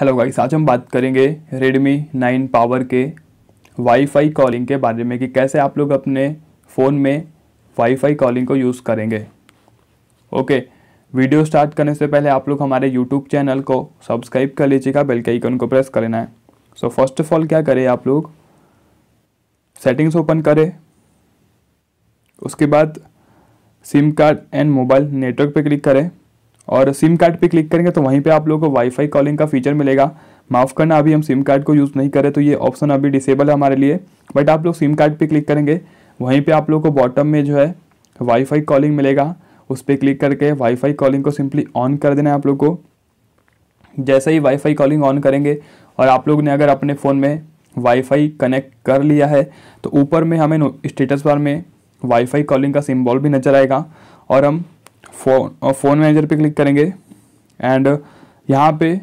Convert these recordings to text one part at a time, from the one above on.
hello guys आज हम बात करेंगे रेडमी 9 पावर के वाईफाई कॉलिंग के बारे में कि कैसे आप लोग अपने फ़ोन में वाईफाई कॉलिंग को यूज़ करेंगे ओके वीडियो स्टार्ट करने से पहले आप लोग हमारे यूट्यूब चैनल को सब्सक्राइब कर लीजिएगा बेल के आइकन को प्रेस कर लेना है सो फर्स्ट ऑफ ऑल क्या करें आप लोग सेटिंग्स ओपन करें उसके बाद SIM card and mobile network पर क्लिक करें और सिम कार्ड पे क्लिक करेंगे तो वहीं पे आप लोगों को वाईफाई कॉलिंग का फीचर मिलेगा माफ़ करना अभी हम सिम कार्ड को यूज़ नहीं करें तो ये ऑप्शन अभी डिसेबल है हमारे लिए बट आप लोग सिम कार्ड पे क्लिक करेंगे वहीं पे आप लोग को बॉटम में जो है वाईफाई कॉलिंग मिलेगा उस पर क्लिक करके वाईफाई कॉलिंग को सिंपली ऑन कर देना है आप लोग को जैसे ही वाईफाई कॉलिंग ऑन करेंगे और आप लोग ने अगर अपने फ़ोन में वाईफाई कनेक्ट कर लिया है तो ऊपर में हमें स्टेटस बार में वाईफाई कॉलिंग का सिम्बॉल भी नज़र आएगा और हम फोन फ़ोन मैनेजर पे क्लिक करेंगे एंड यहाँ पे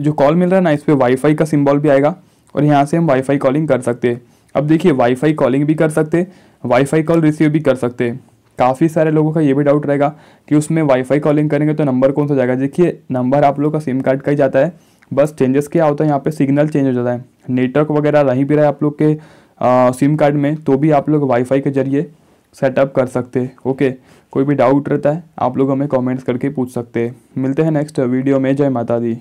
जो कॉल मिल रहा है ना इस पर वाईफाई का सिम्बॉल भी आएगा और यहाँ से हम वाईफाई कॉलिंग कर सकते हैं अब देखिए वाईफाई कॉलिंग भी कर सकते वाईफाई कॉल रिसीव भी कर सकते हैं काफ़ी सारे लोगों का ये भी डाउट रहेगा कि उसमें वाईफाई कॉलिंग करेंगे तो नंबर कौन सा जाएगा देखिए नंबर आप लोग का सिम कार्ड का ही जाता है बस चेंजेस क्या होता है यहाँ पे सिग्नल चेंज हो जाता है नेटवर्क वगैरह नहीं भी रहा है आप लोग के आ, सिम कार्ड में तो भी आप लोग वाईफाई के जरिए सेटअप कर सकते हैं ओके कोई भी डाउट रहता है आप लोग हमें कमेंट्स करके पूछ सकते हैं मिलते हैं नेक्स्ट वीडियो में जय माता दी